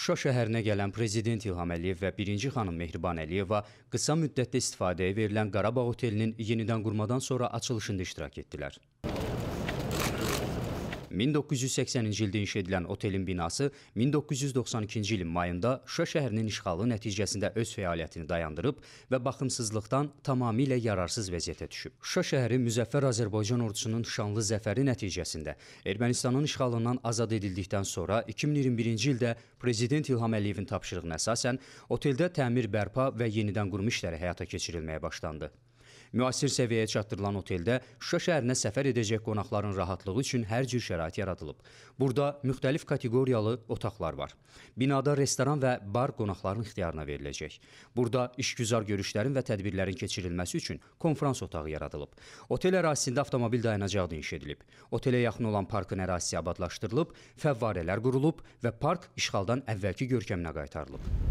Şuşa şəhərinə gələn prezident İlham Əliyev və birinci xanım Mehriban Əliyeva qısa müddətdə istifadəyə verilən Qarabağ otelinin yenidən qurmadan sonra açılışında iştirak etdilər. 1980-ci ildə inşa edilən otelin binası 1992-ci ilin mayında Şuşa şəhərinin işğalı nəticəsində öz fəaliyyətini dayandırıb və baxımsızlıqdan tamamilə yararsız vəziyyətə düşüb. Şuşa şəhəri müzəffər Azərbaycan ordusunun şanlı zəfəri nəticəsində Ermənistanın işğalından azad edildikdən sonra 2021-ci ildə prezident İlham Əliyevin tapşırığına əsasən oteldə təmir bərpa və yenidən qurma işləri həyata keçirilməyə başlandı. Müasir səviyyəyə çatdırılan oteldə Şuşa şəhərinə səfər edəcək qonaqların rahatlığı üçün hər cür şərait yaradılıb. Burada müxtəlif kateqoriyalı otaqlar var. Binada restoran və bar qonaqların ixtiyarına veriləcək. Burada işgüzar görüşlərin və tədbirlərin keçirilməsi üçün konfrans otağı yaradılıb. Otel ərazisində avtomobil dayanacağı da inşa edilib. Otelə yaxın olan parkın ərazisi abadlaşdırılıb, fəvvarələr qurulub və park işğaldan əvvəlki görkəminə qaytarılıb.